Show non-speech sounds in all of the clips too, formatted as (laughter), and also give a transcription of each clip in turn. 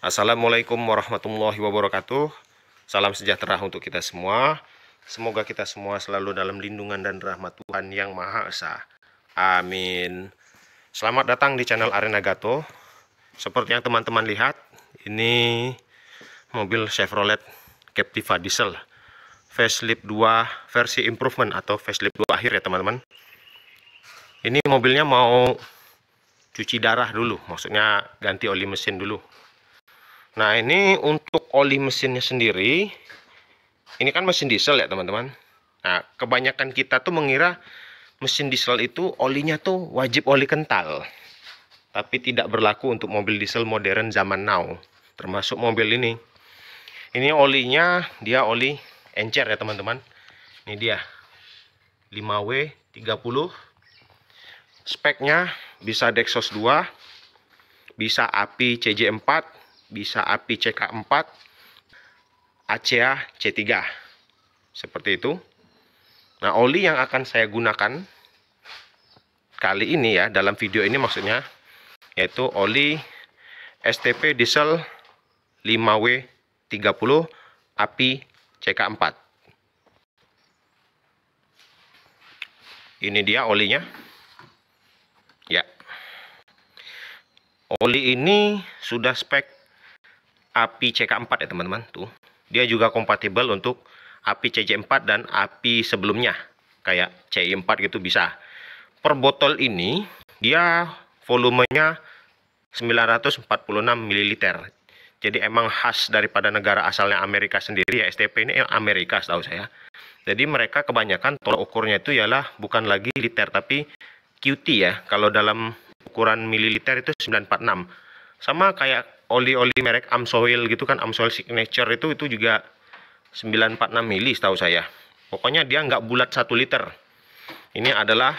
Assalamualaikum warahmatullahi wabarakatuh. Salam sejahtera untuk kita semua. Semoga kita semua selalu dalam lindungan dan rahmat Tuhan yang Maha Esa. Amin. Selamat datang di channel Arena Gato. Seperti yang teman-teman lihat, ini mobil Chevrolet Captiva diesel facelift 2 versi improvement atau facelift 2 akhir ya teman-teman ini mobilnya mau cuci darah dulu maksudnya ganti oli mesin dulu Nah ini untuk oli mesinnya sendiri Ini kan mesin diesel ya teman-teman Nah kebanyakan kita tuh mengira mesin diesel itu olinya tuh wajib oli kental Tapi tidak berlaku untuk mobil diesel modern zaman now Termasuk mobil ini Ini olinya dia oli encer ya teman-teman Ini dia 5W30 Speknya bisa Dexos 2 Bisa API CJ4 bisa API CK4, ACA C3. Seperti itu. Nah, oli yang akan saya gunakan kali ini ya, dalam video ini maksudnya, yaitu oli STP diesel 5W30 API CK4. Ini dia olinya. Ya. Oli ini sudah spek API CK4 ya teman-teman tuh dia juga kompatibel untuk API cj 4 dan API sebelumnya kayak CI4 gitu bisa per botol ini dia volumenya 946 ml jadi emang khas daripada negara asalnya Amerika sendiri ya STP ini Amerika setahu saya jadi mereka kebanyakan tolak ukurnya itu ialah bukan lagi liter tapi QT ya kalau dalam ukuran mililiter itu 946 sama kayak oli-oli merek Amsoil gitu kan Amsoil Signature itu itu juga 946 mili setahu saya pokoknya dia nggak bulat 1 liter ini adalah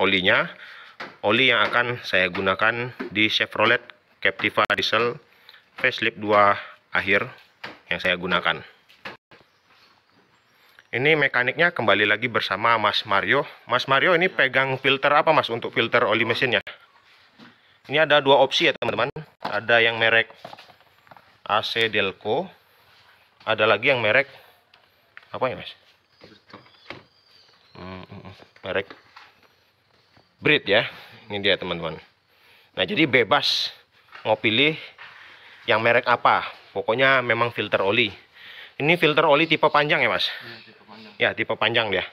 olinya oli yang akan saya gunakan di Chevrolet Captiva Diesel facelift 2 akhir yang saya gunakan ini mekaniknya kembali lagi bersama Mas Mario Mas Mario ini pegang filter apa Mas untuk filter oli mesinnya ini ada dua opsi ya teman-teman. Ada yang merek AC Delco. Ada lagi yang merek apa ya mas? Hmm, hmm, hmm, merek Brit ya. Ini dia teman-teman. Nah jadi bebas mau pilih yang merek apa. Pokoknya memang filter oli. Ini filter oli tipe panjang ya mas? Ya tipe panjang, ya, tipe panjang dia.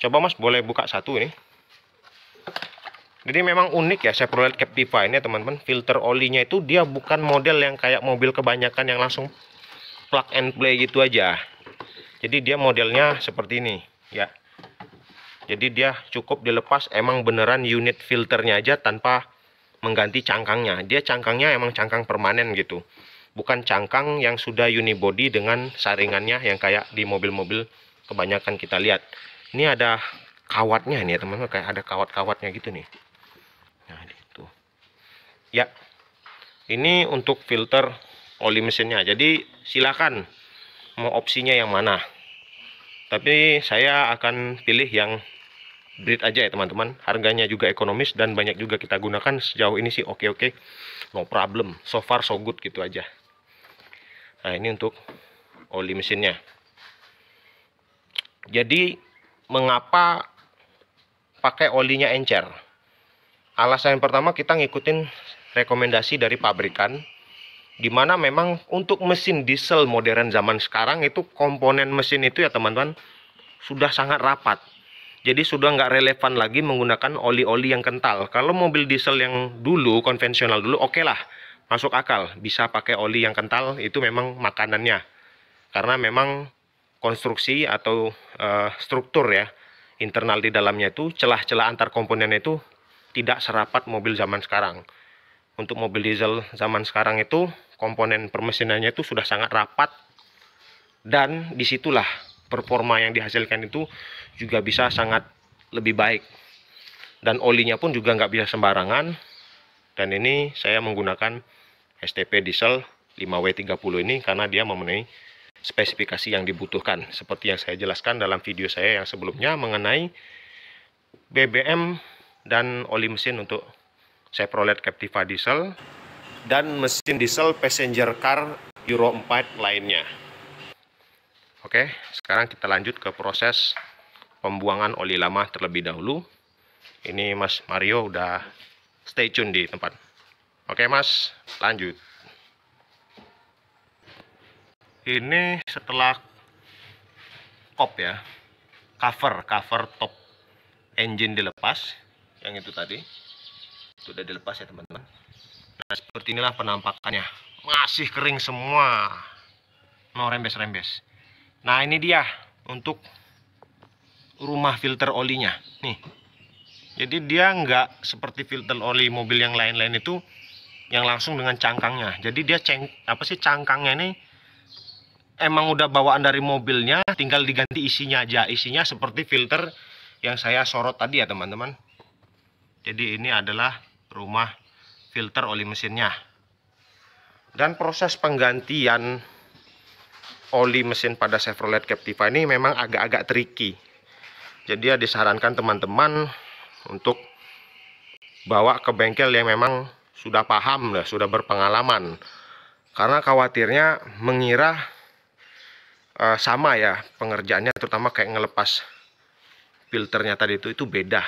Coba mas boleh buka satu ini. Jadi memang unik ya Chevrolet Captiva ini ya, teman-teman. Filter olinya itu dia bukan model yang kayak mobil kebanyakan yang langsung plug and play gitu aja. Jadi dia modelnya seperti ini ya. Jadi dia cukup dilepas emang beneran unit filternya aja tanpa mengganti cangkangnya. Dia cangkangnya emang cangkang permanen gitu. Bukan cangkang yang sudah unibody dengan saringannya yang kayak di mobil-mobil kebanyakan kita lihat. Ini ada kawatnya nih ya teman-teman kayak ada kawat-kawatnya gitu nih ya ini untuk filter oli mesinnya jadi silakan mau opsinya yang mana tapi saya akan pilih yang breed aja ya teman-teman harganya juga ekonomis dan banyak juga kita gunakan sejauh ini sih oke oke no problem so far so good gitu aja nah ini untuk oli mesinnya jadi mengapa pakai olinya encer Alasan yang pertama kita ngikutin rekomendasi dari pabrikan di memang untuk mesin diesel modern zaman sekarang itu komponen mesin itu ya teman-teman sudah sangat rapat. Jadi sudah nggak relevan lagi menggunakan oli-oli yang kental. Kalau mobil diesel yang dulu konvensional dulu oke okay lah masuk akal bisa pakai oli yang kental itu memang makanannya karena memang konstruksi atau uh, struktur ya internal di dalamnya itu celah-celah antar komponen itu tidak serapat mobil zaman sekarang. Untuk mobil diesel zaman sekarang itu komponen permesinannya itu sudah sangat rapat dan disitulah performa yang dihasilkan itu juga bisa sangat lebih baik dan olinya pun juga nggak bisa sembarangan dan ini saya menggunakan STP diesel 5W30 ini karena dia memenuhi spesifikasi yang dibutuhkan seperti yang saya jelaskan dalam video saya yang sebelumnya mengenai BBM dan oli mesin untuk Chevrolet Captiva diesel dan mesin diesel passenger car Euro 4 lainnya. Oke, sekarang kita lanjut ke proses pembuangan oli lama terlebih dahulu. Ini Mas Mario udah stay tune di tempat. Oke Mas, lanjut. Ini setelah kop ya, cover, cover top engine dilepas, yang itu tadi sudah dilepas ya teman-teman nah seperti inilah penampakannya masih kering semua mau no, rembes-rembes nah ini dia untuk rumah filter olinya nih jadi dia nggak seperti filter oli mobil yang lain-lain itu yang langsung dengan cangkangnya jadi dia ceng apa sih cangkangnya ini emang udah bawaan dari mobilnya tinggal diganti isinya aja isinya seperti filter yang saya sorot tadi ya teman-teman jadi ini adalah rumah filter oli mesinnya. Dan proses penggantian oli mesin pada Chevrolet Captiva ini memang agak-agak tricky. Jadi ya disarankan teman-teman untuk bawa ke bengkel yang memang sudah paham lah, sudah berpengalaman. Karena khawatirnya mengira eh, sama ya pengerjaannya terutama kayak ngelepas filternya tadi itu itu beda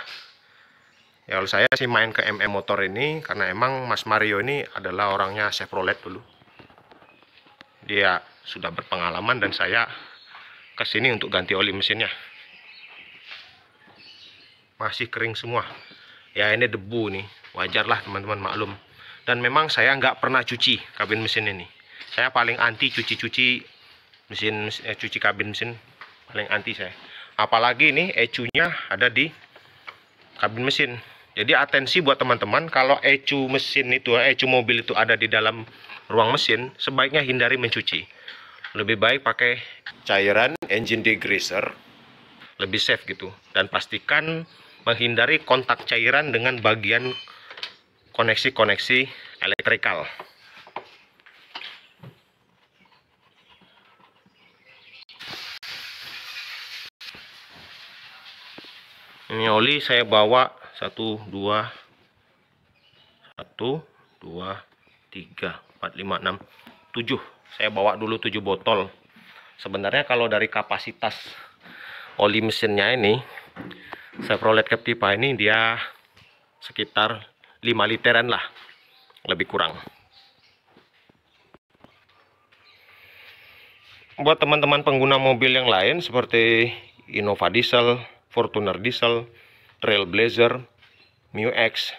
ya kalau saya sih main ke MM Motor ini karena emang Mas Mario ini adalah orangnya Chevrolet dulu dia sudah berpengalaman dan saya kesini untuk ganti oli mesinnya masih kering semua ya ini debu nih wajarlah teman-teman maklum dan memang saya nggak pernah cuci kabin mesin ini saya paling anti cuci-cuci mesin, eh, cuci kabin mesin paling anti saya apalagi ini ecunya ada di kabin mesin jadi atensi buat teman-teman kalau ecu mesin itu, ecu mobil itu ada di dalam ruang mesin, sebaiknya hindari mencuci. Lebih baik pakai cairan engine degreaser, lebih safe gitu. Dan pastikan menghindari kontak cairan dengan bagian koneksi-koneksi elektrikal. Ini oli saya bawa satu dua satu dua tiga empat lima enam tujuh saya bawa dulu tujuh botol sebenarnya kalau dari kapasitas oli mesinnya ini Chevrolet Captiva ini dia sekitar 5 literan lah lebih kurang buat teman-teman pengguna mobil yang lain seperti Innova Diesel, Fortuner Diesel Trailblazer, Miu X,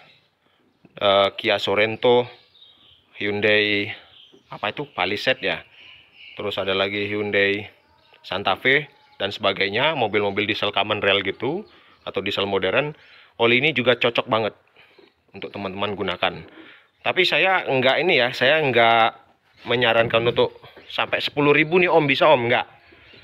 uh, Kia Sorento, Hyundai apa itu Palisade ya. Terus ada lagi Hyundai Santa Fe dan sebagainya, mobil-mobil diesel common rail gitu atau diesel modern. Oli ini juga cocok banget untuk teman-teman gunakan. Tapi saya enggak ini ya, saya enggak menyarankan untuk sampai 10.000 nih Om bisa Om enggak.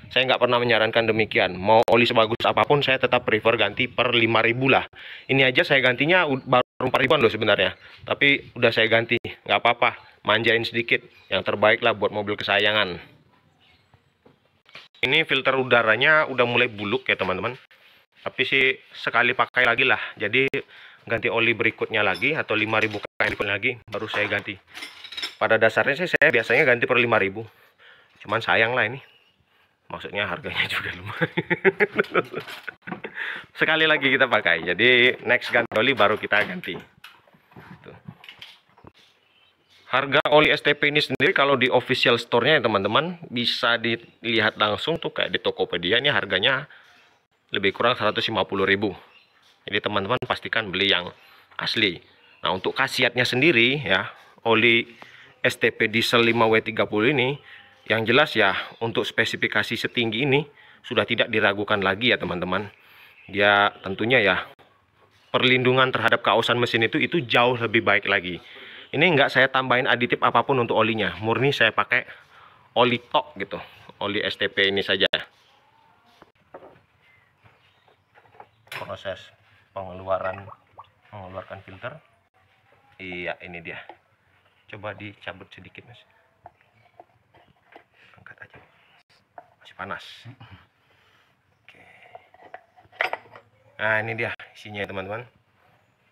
Saya nggak pernah menyarankan demikian. Mau oli sebagus apapun, saya tetap prefer ganti per 5000 lah. Ini aja saya gantinya baru 4000 loh sebenarnya. Tapi udah saya ganti, nggak apa-apa. Manjain sedikit, yang terbaik lah buat mobil kesayangan. Ini filter udaranya udah mulai buluk ya teman-teman. Tapi sih sekali pakai lagi lah. Jadi ganti oli berikutnya lagi atau 5000 kali pun lagi baru saya ganti pada dasarnya sih saya biasanya ganti per 5000 cuman sayang lah ini maksudnya harganya (laughs) juga lumayan sekali lagi kita pakai jadi next ganti oli baru kita ganti harga oli STP ini sendiri kalau di official store-nya ya teman-teman bisa dilihat langsung tuh kayak di Tokopedia ini harganya lebih kurang 150.000 jadi teman-teman pastikan beli yang asli nah untuk khasiatnya sendiri ya oli STP diesel 5W30 ini yang jelas ya untuk spesifikasi setinggi ini sudah tidak diragukan lagi ya teman-teman. Dia ya, tentunya ya perlindungan terhadap keausan mesin itu itu jauh lebih baik lagi. Ini enggak saya tambahin aditif apapun untuk olinya, murni saya pakai oli tok gitu, oli STP ini saja. Proses pengeluaran mengeluarkan filter. Iya, ini dia. Coba dicabut sedikit, Mas. panas Oke. nah ini dia isinya teman-teman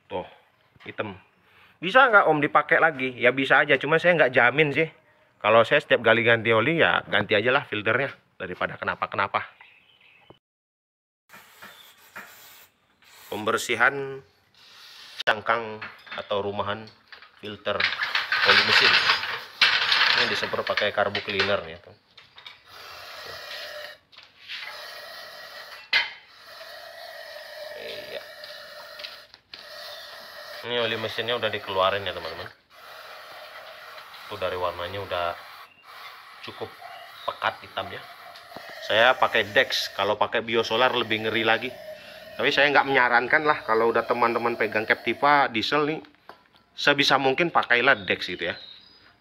tuh hitam bisa nggak om dipakai lagi ya bisa aja cuma saya nggak jamin sih kalau saya setiap kali ganti oli ya ganti aja lah filternya daripada kenapa-kenapa pembersihan cangkang atau rumahan filter oli mesin ini disemprot pakai karbu cleaner ya tuh. ini oli mesinnya udah dikeluarin ya teman-teman tuh dari warnanya udah cukup pekat hitamnya saya pakai Dex kalau pakai biosolar lebih ngeri lagi tapi saya nggak menyarankan lah kalau udah teman-teman pegang Captiva diesel nih sebisa mungkin pakailah Dex gitu ya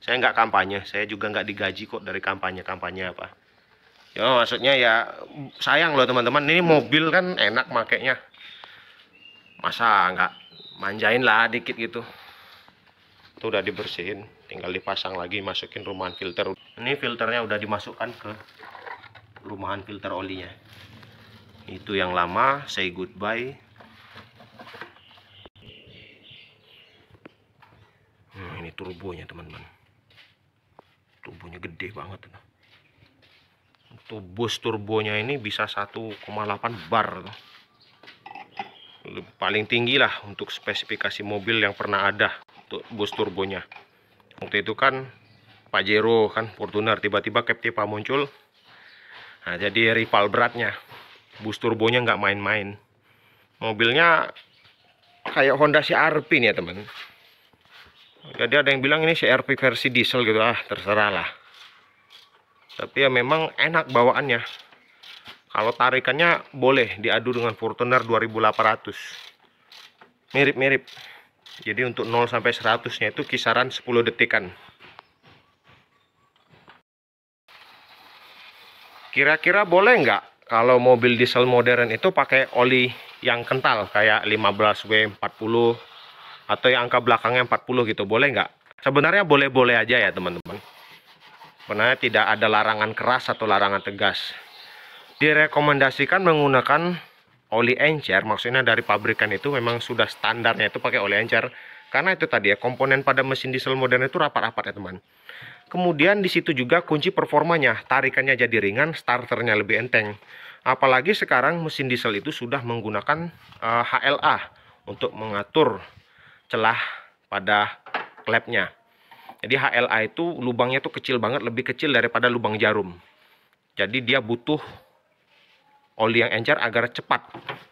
saya nggak kampanye saya juga nggak digaji kok dari kampanye-kampanye apa ya maksudnya ya sayang loh teman-teman ini mobil kan enak makainya masa nggak manjain lah dikit gitu itu udah dibersihin tinggal dipasang lagi masukin rumahan filter ini filternya udah dimasukkan ke rumahan filter olinya itu yang lama say goodbye hmm, ini turbonya teman-teman turbonya gede banget tuh bus turbonya ini bisa 1,8 bar tuh paling tinggi lah untuk spesifikasi mobil yang pernah ada untuk bus turbonya waktu itu kan Pajero kan Fortuner tiba-tiba Captiva muncul nah jadi rival beratnya bus turbonya nggak main-main mobilnya kayak Honda cr nih ya teman jadi ada yang bilang ini cr versi diesel gitu ah terserah lah tapi ya memang enak bawaannya kalau tarikannya boleh diadu dengan Fortuner 2800. Mirip-mirip. Jadi untuk 0 sampai 100-nya itu kisaran 10 detikan. Kira-kira boleh nggak kalau mobil diesel modern itu pakai oli yang kental kayak 15W 40 atau yang angka belakangnya 40 gitu boleh nggak? Sebenarnya boleh-boleh aja ya teman-teman. Sebenarnya tidak ada larangan keras atau larangan tegas direkomendasikan menggunakan oli encer maksudnya dari pabrikan itu memang sudah standarnya itu pakai oli encer karena itu tadi ya komponen pada mesin diesel modern itu rapat-rapat ya teman kemudian di situ juga kunci performanya tarikannya jadi ringan starternya lebih enteng apalagi sekarang mesin diesel itu sudah menggunakan uh, eh, HLA untuk mengatur celah pada klepnya jadi HLA itu lubangnya tuh kecil banget lebih kecil daripada lubang jarum jadi dia butuh oli yang encer agar cepat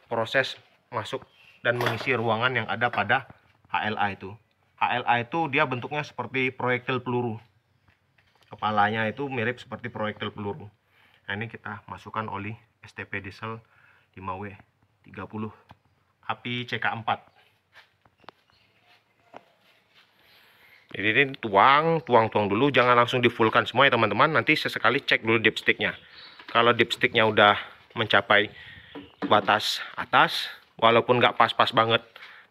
proses masuk dan mengisi ruangan yang ada pada HLA itu. HLA itu dia bentuknya seperti proyektil peluru. Kepalanya itu mirip seperti proyektil peluru. Nah, ini kita masukkan oli STP diesel 5W30 api CK4. Jadi ini tuang, tuang-tuang dulu, jangan langsung difullkan semua ya teman-teman. Nanti sesekali cek dulu dipsticknya. Kalau dipsticknya udah mencapai batas atas walaupun nggak pas-pas banget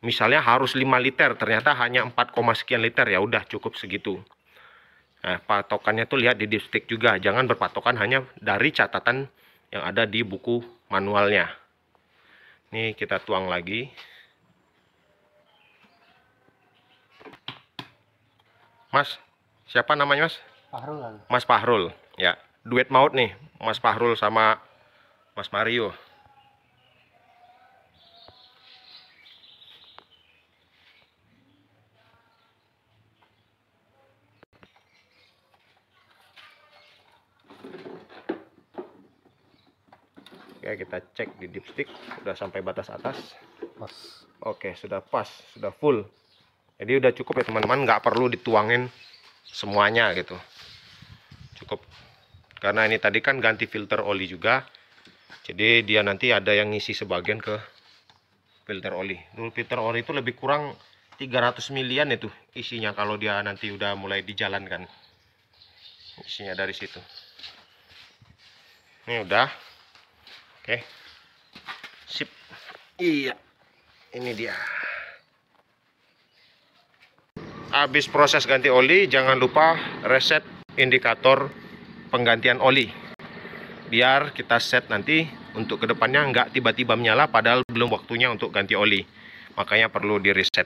misalnya harus 5 liter ternyata hanya 4, sekian liter ya udah cukup segitu Nah, patokannya tuh lihat di stick juga, jangan berpatokan hanya dari catatan yang ada di buku manualnya. Nih kita tuang lagi. Mas, siapa namanya mas? Pahrul. Mas Pahrul, ya. Duet maut nih, Mas Pahrul sama Mas Mario. Oke, kita cek di dipstick sudah sampai batas atas. Pas. Oke, sudah pas, sudah full. Jadi udah cukup ya teman-teman, nggak perlu dituangin semuanya gitu. Cukup. Karena ini tadi kan ganti filter oli juga jadi dia nanti ada yang ngisi sebagian ke filter oli dulu filter oli itu lebih kurang 300 milian itu isinya kalau dia nanti udah mulai dijalankan isinya dari situ ini udah oke okay. sip iya ini dia habis proses ganti oli jangan lupa reset indikator penggantian oli biar kita set nanti untuk kedepannya nggak tiba-tiba menyala padahal belum waktunya untuk ganti oli makanya perlu di reset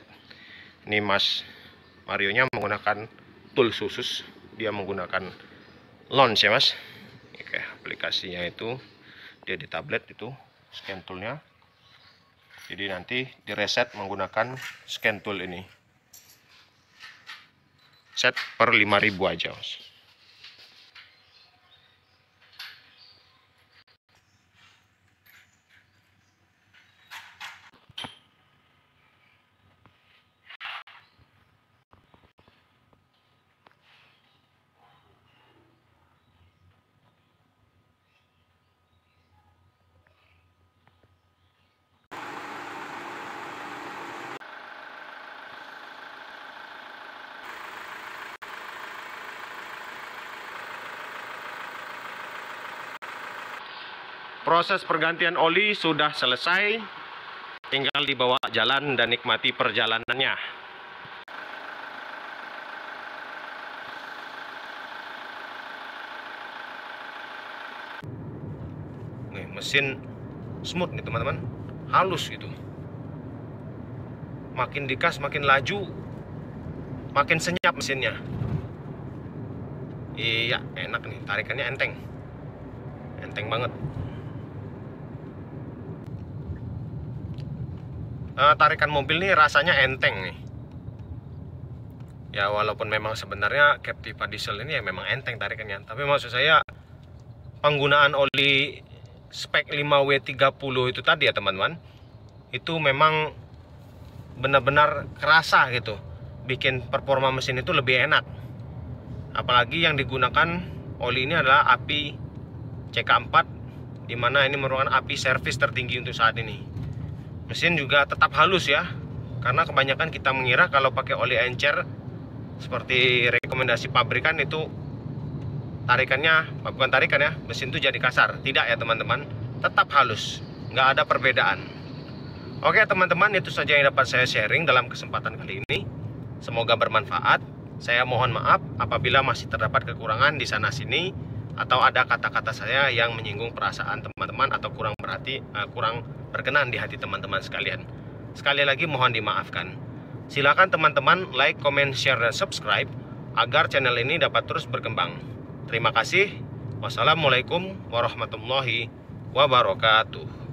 ini mas Mario nya menggunakan tool khusus dia menggunakan launch ya mas Oke, aplikasinya itu dia di tablet itu scan toolnya jadi nanti di reset menggunakan scan tool ini set per 5000 aja mas Proses pergantian oli sudah selesai, tinggal dibawa jalan dan nikmati perjalanannya. Nih, mesin smooth nih teman-teman, halus gitu. Makin dikas makin laju, makin senyap mesinnya. Iya, enak nih, tarikannya enteng. Enteng banget. uh, tarikan mobil ini rasanya enteng nih ya walaupun memang sebenarnya Captiva diesel ini ya memang enteng tarikannya tapi maksud saya penggunaan oli spek 5W30 itu tadi ya teman-teman itu memang benar-benar kerasa gitu bikin performa mesin itu lebih enak apalagi yang digunakan oli ini adalah api CK4 dimana ini merupakan api servis tertinggi untuk saat ini mesin juga tetap halus ya karena kebanyakan kita mengira kalau pakai oli encer seperti rekomendasi pabrikan itu tarikannya bukan tarikan ya mesin itu jadi kasar tidak ya teman-teman tetap halus nggak ada perbedaan oke teman-teman itu saja yang dapat saya sharing dalam kesempatan kali ini semoga bermanfaat saya mohon maaf apabila masih terdapat kekurangan di sana sini atau ada kata-kata saya yang menyinggung perasaan teman-teman atau kurang berhati uh, eh, kurang berkenan di hati teman-teman sekalian. Sekali lagi mohon dimaafkan. Silakan teman-teman like, comment, share dan subscribe agar channel ini dapat terus berkembang. Terima kasih. Wassalamualaikum warahmatullahi wabarakatuh.